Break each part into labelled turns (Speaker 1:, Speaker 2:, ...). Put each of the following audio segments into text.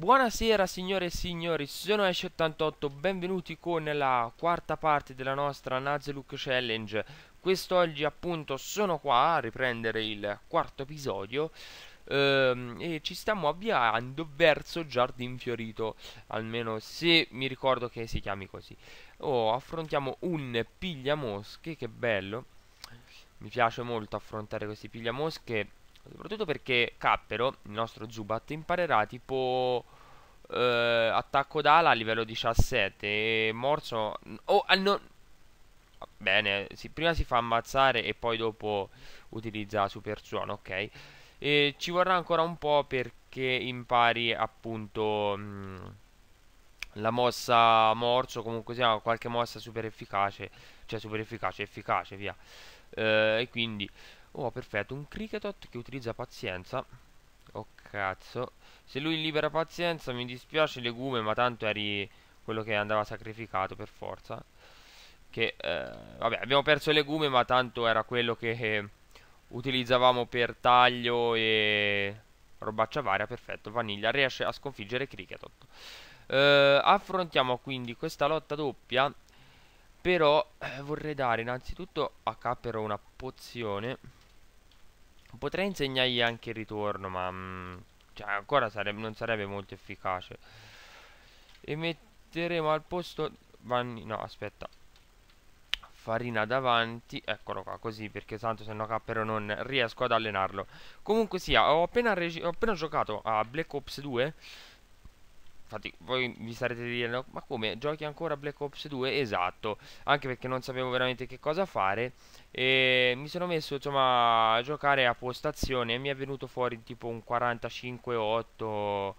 Speaker 1: Buonasera signore e signori, sono Ash88, benvenuti con la quarta parte della nostra Nazeluk Challenge Quest'oggi appunto sono qua a riprendere il quarto episodio ehm, E ci stiamo avviando verso Giardin Fiorito, almeno se mi ricordo che si chiami così Oh, affrontiamo un pigliamosche, che bello Mi piace molto affrontare questi pigliamosche Soprattutto perché Cappero, il nostro Zubat, imparerà tipo eh, attacco d'ala a livello 17 e Morso... Oh, ah, no... Bene, si, prima si fa ammazzare e poi dopo utilizza super suono, ok? E ci vorrà ancora un po' perché impari appunto mh, mm, la mossa morso, comunque sia qualche mossa super efficace, cioè super efficace, efficace, via. Eh, e quindi... Oh, perfetto, un cricketot che utilizza pazienza. Oh, cazzo. Se lui libera pazienza, mi dispiace legume, ma tanto eri quello che andava sacrificato per forza. Che, eh, vabbè, abbiamo perso legume, ma tanto era quello che eh, utilizzavamo per taglio e robaccia varia. Perfetto, Vaniglia riesce a sconfiggere cricketot. Eh, affrontiamo quindi questa lotta doppia. Però eh, vorrei dare innanzitutto a Cappero una pozione Potrei insegnargli anche il ritorno, ma... Mh, mm, cioè, ancora sare non sarebbe molto efficace. E metteremo al posto... Vanni... No, aspetta. Farina davanti, eccolo qua, così perché tanto se no cappero non riesco ad allenarlo. Comunque sia, ho appena, ho appena giocato a Black Ops 2 infatti voi vi starete dicendo ma come giochi ancora Black Ops 2 esatto anche perché non sapevo veramente che cosa fare e mi sono messo insomma a giocare a postazione e mi è venuto fuori tipo un 45-8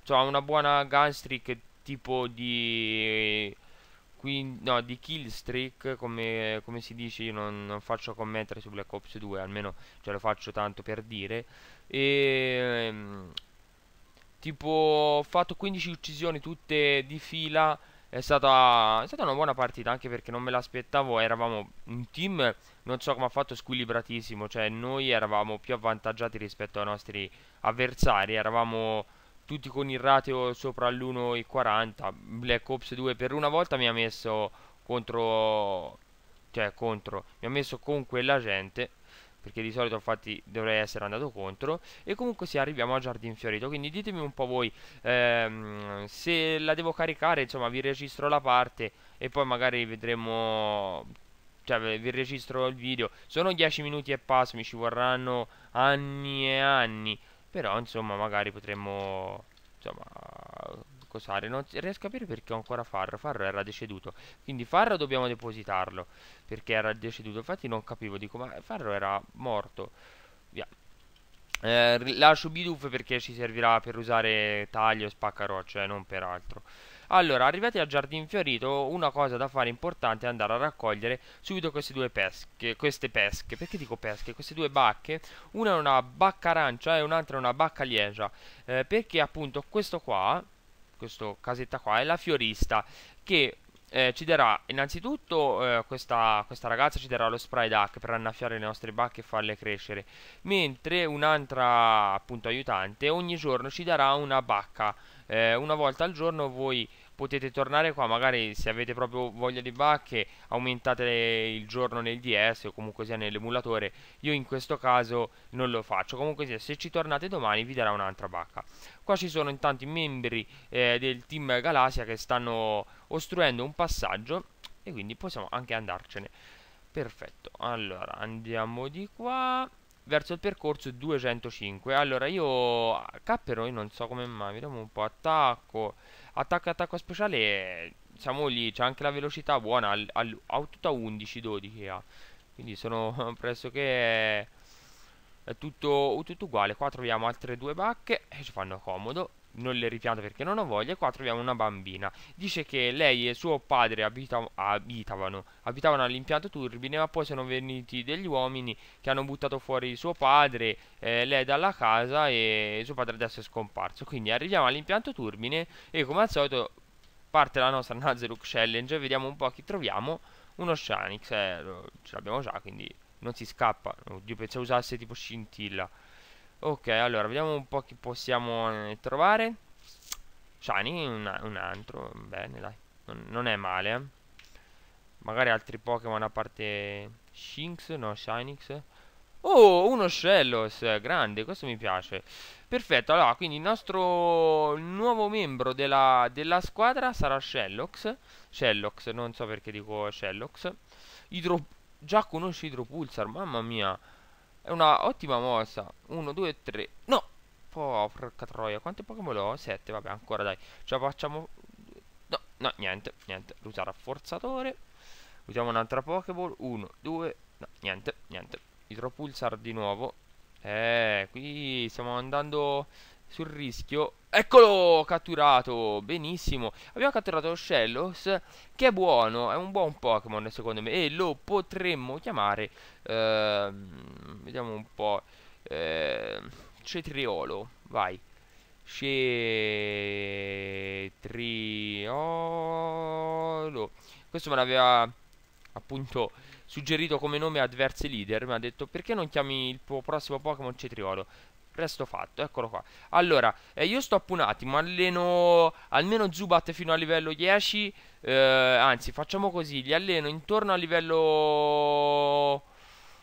Speaker 1: insomma una buona gun streak tipo di quindi, no, di kill streak come, come si dice io non, non, faccio commentare su Black Ops 2 almeno ce lo faccio tanto per dire e ehm, tipo fatto 15 uccisioni tutte di fila è stata, è stata una buona partita anche perché non me l'aspettavo eravamo un team non so come ha fatto squilibratissimo cioè noi eravamo più avvantaggiati rispetto ai nostri avversari eravamo tutti con il ratio sopra l'1,40 Black Ops 2 per una volta mi ha messo contro cioè contro mi ha messo con quella gente perché di solito infatti dovrei essere andato contro e comunque sì arriviamo a Giardin Fiorito quindi ditemi un po' voi ehm, se la devo caricare insomma vi registro la parte e poi magari vedremo cioè vi registro il video sono 10 minuti e passo mi ci vorranno anni e anni però insomma magari potremmo insomma Sare. Non riesco a capire perché ho ancora Farro. Farro era deceduto. Quindi Farro dobbiamo depositarlo. Perché era deceduto. Infatti non capivo. Dico, ma Farro era morto. Via. Eh, lascio Bidoof perché ci servirà per usare taglio e spaccaroccia e eh, non per altro. Allora, arrivati al giardin fiorito, una cosa da fare importante è andare a raccogliere subito queste due pesche, queste pesche, perché dico pesche? Queste due bacche, una è una bacca arancia e un'altra è una bacca liegia, eh, perché appunto questo qua, questo casetta qua è la fiorista che eh, ci darà innanzitutto eh, questa, questa, ragazza ci darà lo spray duck per annaffiare le nostre bacche e farle crescere mentre un'altra appunto aiutante ogni giorno ci darà una bacca eh, una volta al giorno voi potete tornare qua magari se avete proprio voglia di bacche aumentate il giorno nel DS o comunque sia nell'emulatore io in questo caso non lo faccio comunque sia se ci tornate domani vi darà un'altra bacca qua ci sono intanto i membri eh, del team Galassia che stanno ostruendo un passaggio e quindi possiamo anche andarcene perfetto allora andiamo di qua verso il percorso 205 allora io cappero io non so come mai vediamo un po' attacco attacco attacco speciale siamo lì c'è anche la velocità buona al, al, a tutta 11 12 ha. quindi sono pressoché è tutto, tutto uguale qua troviamo altre due bacche e ci fanno comodo non le ripianto perché non ho voglia. E qua troviamo una bambina. Dice che lei e suo padre abitav abitavano, abitavano all'impianto turbine, ma poi sono venuti degli uomini che hanno buttato fuori suo padre, eh, lei dalla casa e suo padre adesso è scomparso. Quindi arriviamo all'impianto turbine e come al solito parte la nostra Nazeruk Challenge. Vediamo un po' chi troviamo. Uno Shanix, eh, ce l'abbiamo già, quindi non si scappa. Oddio, pensavo usasse tipo scintilla. Ok, allora, vediamo un po' chi possiamo eh, trovare. Shiny, un, un, altro, bene, dai. Non, non è male, eh. Magari altri Pokémon a parte Shinx, no, Shinix. Oh, uno Shellos, grande, questo mi piace. Perfetto, allora, quindi il nostro nuovo membro della, della squadra sarà Shellox. Shellox, non so perché dico Shellox. Idro... Già conosci Idropulsar, mamma mia. È una ottima mossa. 1, 2, 3. No! porca troia. quante Pokémon ho? 7, vabbè, ancora dai. Ce la facciamo... No, no, niente, niente. L'usa rafforzatore. Usiamo un'altra Pokéball. 1, 2... No, niente, niente. Idropulsar di nuovo. Eh, qui stiamo andando sul rischio Eccolo catturato, benissimo. Abbiamo catturato lo Shellos che è buono, è un buon Pokémon secondo me e lo potremmo chiamare eh, vediamo un po' eh, Cetriolo, vai. Cetriolo. Questo me l'aveva appunto suggerito come nome a diversi leader, mi ha detto perché non chiami il tuo prossimo Pokémon Cetriolo? Resto fatto, eccolo qua. Allora, eh, io stoppo un attimo, alleno almeno Zubat fino a livello 10. Eh, anzi, facciamo così, li alleno intorno a livello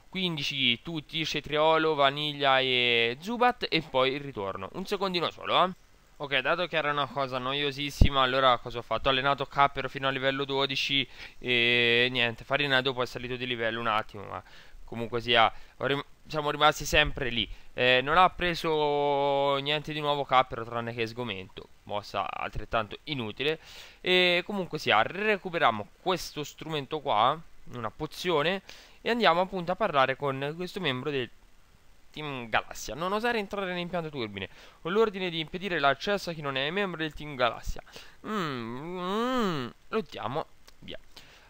Speaker 1: 15 tutti, cetriolo, vaniglia e Zubat e poi il ritorno. Un secondino solo, eh. Ok, dato che era una cosa noiosissima, allora cosa ho fatto? Ho allenato Cappero fino a livello 12 e niente, Farina dopo è salito di livello un attimo, ma comunque sia, ho, siamo rimasti sempre lì. Eh, non ha preso niente di nuovo Cappero tranne che sgomento, mossa altrettanto inutile. E comunque sia, recuperiamo questo strumento qua, una pozione, e andiamo appunto a parlare con questo membro del Team Galassia. Non osare entrare nell'impianto turbine. Ho l'ordine di impedire l'accesso a chi non è membro del Team Galassia. Mm, mm, lottiamo, via.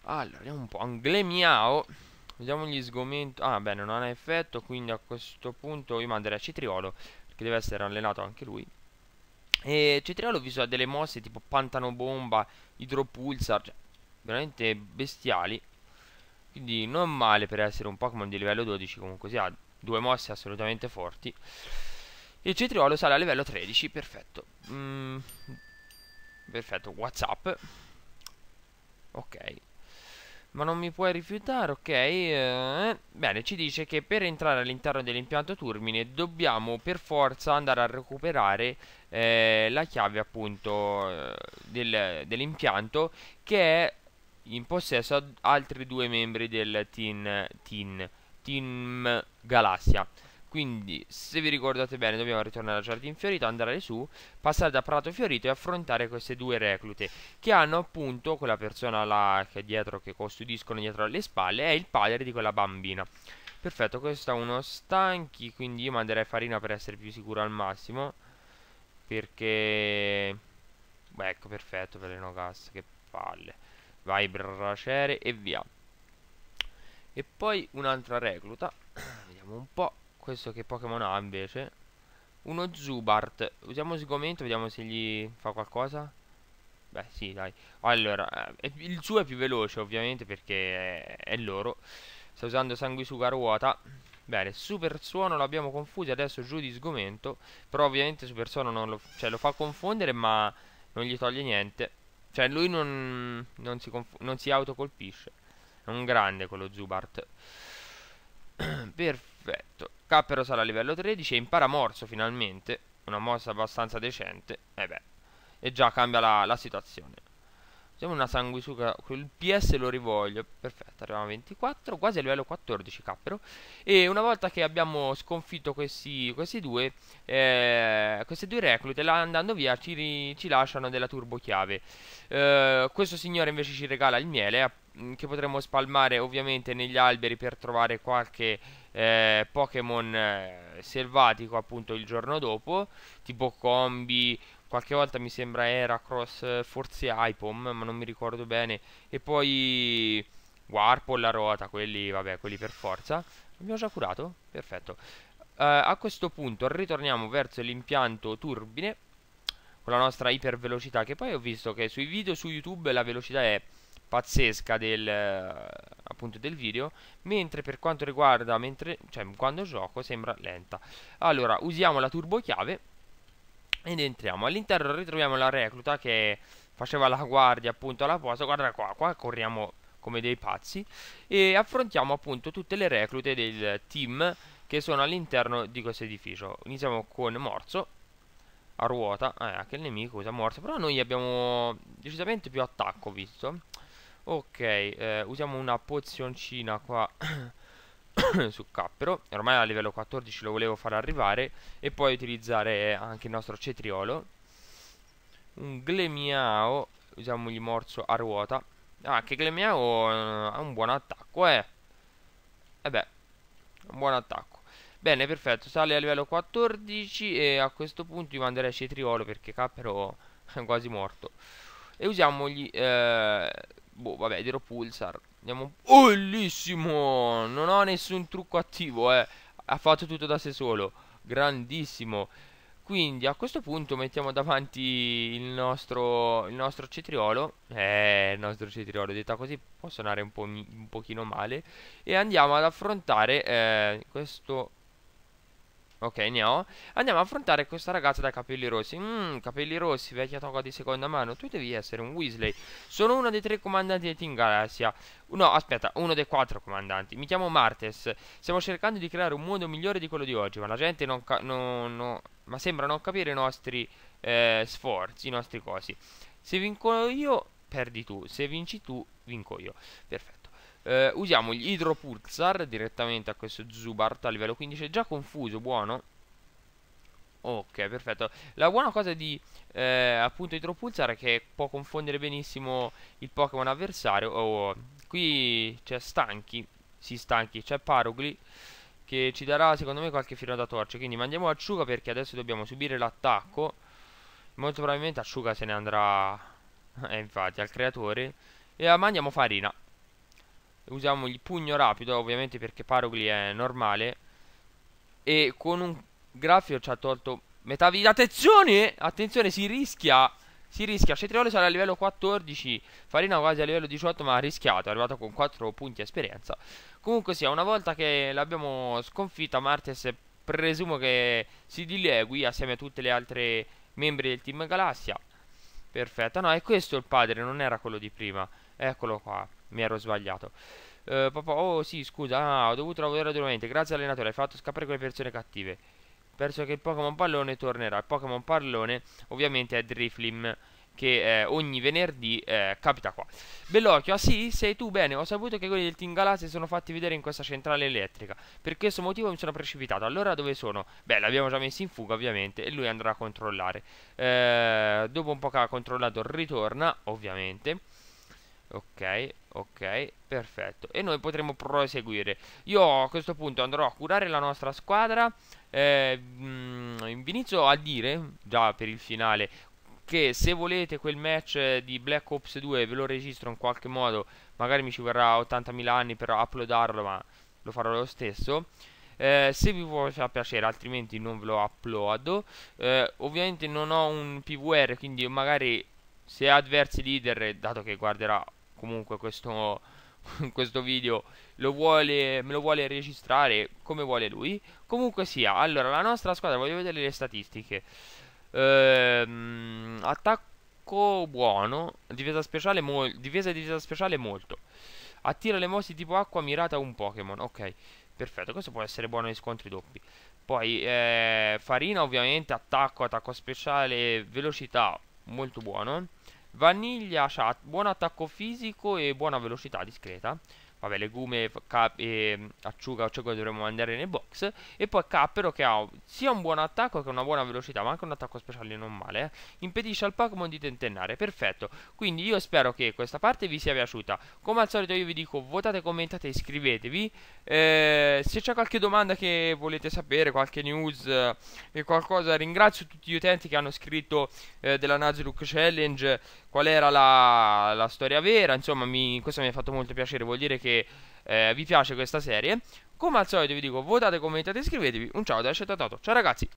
Speaker 1: Allora, vediamo un po'. Anglemiao Vediamo gli sgomenti. Ah, beh, non ha effetto. Quindi a questo punto io manderei a Cetriolo. Perché deve essere allenato anche lui. E Cetriolo vi so delle mosse tipo Pantano Bomba, Idropulsar, cioè, veramente bestiali. Quindi non male per essere un Pokémon di livello 12, comunque si ha due mosse assolutamente forti. E Cetriolo sale a livello 13, perfetto. Mm, perfetto, Whatsapp. Ok. Ma non mi puoi rifiutare, ok? Eh, bene, ci dice che per entrare all'interno dell'impianto Turmine dobbiamo per forza andare a recuperare eh, la chiave appunto eh, del, dell'impianto che è in possesso ad altri due membri del team, team, team Galassia. Quindi, se vi ricordate bene, dobbiamo ritornare a Giardin Fiorito, andare su, passare da Prato Fiorito e affrontare queste due reclute, che hanno appunto quella persona là che è dietro, che custodiscono dietro alle spalle, è il padre di quella bambina. Perfetto, questo è uno stanchi, quindi io manderei farina per essere più sicuro al massimo. Perché... Beh, ecco, perfetto, veleno gas, che palle. Vai, bracere, e via. E poi un'altra recluta. Vediamo un po'. Questo che Pokémon ha invece Uno Zubart Usiamo sgomento vediamo se gli fa qualcosa Beh sì dai Allora eh, il suo è più veloce ovviamente perché è, è loro Sta usando sanguisuga ruota Bene, Super Suono l'abbiamo confuso adesso giù di sgomento Però ovviamente Super Suono non lo, cioè, lo fa confondere ma non gli toglie niente Cioè lui non, non si, non si autocolpisce È un grande quello Zubart Perfetto Cappero sarà a livello 13 e impara Morso finalmente, una mossa abbastanza decente, e eh beh, e già cambia la, la situazione. Siamo una sanguisuga Il PS lo rivoglio Perfetto arriviamo a 24 Quasi a livello 14 cappero E una volta che abbiamo sconfitto questi, questi due eh, Queste due reclute Andando via ci, ci, lasciano della turbochiave eh, Questo signore invece ci regala il miele eh, Che potremmo spalmare ovviamente negli alberi Per trovare qualche eh, Pokémon eh, selvatico appunto il giorno dopo Tipo combi qualche volta mi sembra era cross eh, forse Ipom, ma non mi ricordo bene, e poi warp o la ruota quelli, vabbè, quelli per forza. Abbiamo già curato? Perfetto. Uh, a questo punto ritorniamo verso l'impianto turbine con la nostra ipervelocità, che poi ho visto che sui video su YouTube la velocità è pazzesca del, eh, appunto, del video, mentre per quanto riguarda, mentre, cioè quando gioco, sembra lenta. Allora, usiamo la turbochiave ed entriamo. All'interno ritroviamo la recluta che faceva la guardia appunto alla posta. Guarda qua, qua corriamo come dei pazzi. E affrontiamo appunto tutte le reclute del team che sono all'interno di questo edificio. Iniziamo con Morso. A ruota. Ah, anche il nemico usa Morso. Però noi abbiamo decisamente più attacco, visto. Ok, eh, usiamo una pozioncina qua. su Cappero, ormai a livello 14 lo volevo far arrivare e poi utilizzare anche il nostro cetriolo. Un Glemiao, usiamo gli morso a ruota. Ah, che Glemiao eh, ha un buon attacco, eh. E eh beh, un buon attacco. Bene, perfetto, sale a livello 14 e a questo punto gli manderei cetriolo perché Cappero è quasi morto. E usiamo gli... Eh, boh, vabbè, dirò Pulsar. Andiamo. Bellissimo! Non ho nessun trucco attivo, eh. Ha fatto tutto da sé solo. Grandissimo. Quindi a questo punto mettiamo davanti il nostro, il nostro cetriolo Eh, il nostro cetriolo, detta così può suonare un, po un pochino male E andiamo ad affrontare eh, questo Ok, ne ho. Andiamo a affrontare questa ragazza dai capelli rossi. Mmm, capelli rossi, vecchia toga di seconda mano. Tu devi essere un Weasley. Sono uno dei tre comandanti di Team Galassia. No, aspetta, uno dei quattro comandanti. Mi chiamo Martes. Stiamo cercando di creare un mondo migliore di quello di oggi, ma la gente non... No, no, ma sembra non capire i nostri eh, sforzi, i nostri cosi. Se vinco io, perdi tu. Se vinci tu, vinco io. Perfetto eh, usiamo gli Hydropulsar direttamente a questo Zubart a livello 15. È già confuso, buono. Ok, perfetto. La buona cosa di eh, appunto Hydropulsar è che può confondere benissimo il Pokémon avversario. Oh, oh qui c'è Stanchi, si stanchi, c'è Parugli che ci darà secondo me qualche filo da torce Quindi mandiamo Acciuga perché adesso dobbiamo subire l'attacco. Molto probabilmente Acciuga se ne andrà, eh, infatti, al creatore. E ah, mandiamo Farina usiamo il pugno rapido ovviamente perché Parogli è normale e con un graffio ci ha tolto metà vita attenzione attenzione si rischia si rischia Cetriolo sarà a livello 14 Farina quasi a livello 18 ma ha rischiato è arrivato con 4 punti esperienza comunque sia una volta che l'abbiamo sconfitta Martes presumo che si dilegui assieme a tutte le altre membri del team galassia perfetto no è questo il padre non era quello di prima eccolo qua mi ero sbagliato. Uh, papà, oh sì, scusa, ah, ho dovuto lavorare duramente. Grazie allenatore, hai fatto scappare quelle persone cattive. Penso che il Pokémon Pallone tornerà. Il Pokémon Pallone ovviamente è Driflim che eh, ogni venerdì eh, capita qua. Bellocchio, ah sì, sei tu bene, ho saputo che quelli del Team Galassi sono fatti vedere in questa centrale elettrica. Per questo motivo mi sono precipitato. Allora dove sono? Beh, l'abbiamo già messi in fuga ovviamente e lui andrà a controllare. Eh, dopo un po' che ha controllato ritorna, ovviamente ok ok perfetto e noi potremo proseguire io a questo punto andrò a curare la nostra squadra eh, mh, mm, inizio a dire già per il finale che se volete quel match di Black Ops 2 ve lo registro in qualche modo magari mi ci vorrà 80.000 anni per uploadarlo ma lo farò lo stesso eh, se vi fa piacere altrimenti non ve lo uploado eh, ovviamente non ho un PVR quindi magari se adversi leader dato che guarderà comunque questo, questo video lo vuole, me lo vuole registrare come vuole lui. Comunque sia, allora la nostra squadra, voglio vedere le statistiche. Ehm, attacco buono, difesa speciale, difesa e difesa speciale molto. Attira le mosse tipo acqua mirata a un Pokémon, ok. Perfetto, questo può essere buono nei scontri doppi. Poi eh, farina ovviamente, attacco, attacco speciale, velocità, molto buono. Vaniglia ha buon attacco fisico e buona velocità discreta vabbè, legume, e acciuga, acciuga dovremmo mandare nei box. E poi Cappero che ha sia un buon attacco che una buona velocità, ma anche un attacco speciale non male. Eh. Impedisce al Pokémon di tentennare, perfetto. Quindi io spero che questa parte vi sia piaciuta. Come al solito io vi dico, votate, commentate, iscrivetevi. Eh, se c'è qualche domanda che volete sapere, qualche news eh, e qualcosa, ringrazio tutti gli utenti che hanno scritto eh, della Nuzlocke Challenge, qual era la, la storia vera. Insomma, mi, questo mi ha fatto molto piacere, vuol dire che che eh, vi piace questa serie. Come al solito vi dico, votate, commentate, iscrivetevi. Un ciao da Scettatato. Ciao ragazzi!